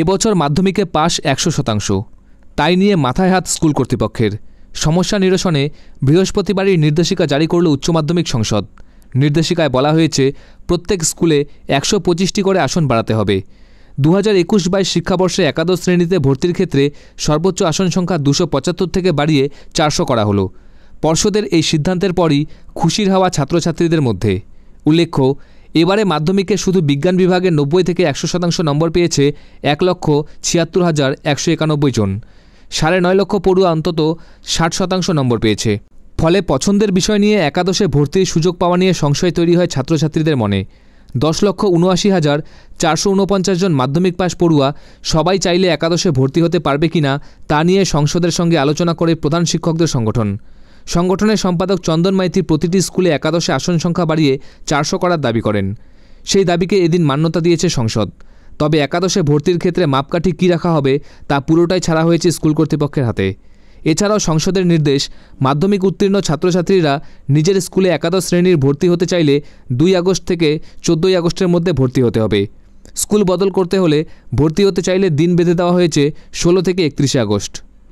এবছর মাধ্যমিকে পাশ একশো শতাংশ তাই নিয়ে মাথায় হাত স্কুল কর্তৃপক্ষের সমস্যা নিরসনে বৃহস্পতিবারই নির্দেশিকা জারি করল উচ্চ মাধ্যমিক সংসদ নির্দেশিকায় বলা হয়েছে প্রত্যেক স্কুলে একশো পঁচিশটি করে আসন বাড়াতে হবে দু হাজার একুশ বাইশ শিক্ষাবর্ষে একাদশ শ্রেণীতে ভর্তির ক্ষেত্রে সর্বোচ্চ আসন সংখ্যা দুশো পঁচাত্তর থেকে বাড়িয়ে চারশো করা হলো পর্ষদের এই সিদ্ধান্তের পরই খুশির হাওয়া ছাত্রছাত্রীদের মধ্যে উল্লেখ্য এবারে মাধ্যমিকে শুধু বিজ্ঞান বিভাগে নব্বই থেকে একশো শতাংশ নম্বর পেয়েছে এক লক্ষ ছিয়াত্তর হাজার একশো একানব্বই জন সাড়ে নয় লক্ষ পড়ুয়া অন্তত ষাট শতাংশ নম্বর পেয়েছে ফলে পছন্দের বিষয় নিয়ে একাদশে ভর্তির সুযোগ পাওয়া নিয়ে সংশয় তৈরি হয় ছাত্রছাত্রীদের মনে দশ লক্ষ উনআশি হাজার চারশো উনপঞ্চাশ জন মাধ্যমিক পাশ পড়ুয়া সবাই চাইলে একাদশে ভর্তি হতে পারবে কিনা তা নিয়ে সংসদের সঙ্গে আলোচনা করে প্রধান শিক্ষকদের সংগঠন সংগঠনের সম্পাদক চন্দন মাইতির প্রতিটি স্কুলে একাদশে আসন সংখ্যা বাড়িয়ে চারশো করার দাবি করেন সেই দাবিকে এদিন মান্যতা দিয়েছে সংসদ তবে একাদশে ভর্তির ক্ষেত্রে মাপকাঠি কী রাখা হবে তা পুরোটাই ছাড়া হয়েছে স্কুল কর্তৃপক্ষের হাতে এছাড়াও সংসদের নির্দেশ মাধ্যমিক উত্তীর্ণ ছাত্রছাত্রীরা নিজের স্কুলে একাদশ শ্রেণীর ভর্তি হতে চাইলে দুই আগস্ট থেকে চোদ্দোই আগস্টের মধ্যে ভর্তি হতে হবে স্কুল বদল করতে হলে ভর্তি হতে চাইলে দিন বেঁধে দেওয়া হয়েছে ষোলো থেকে একত্রিশে আগস্ট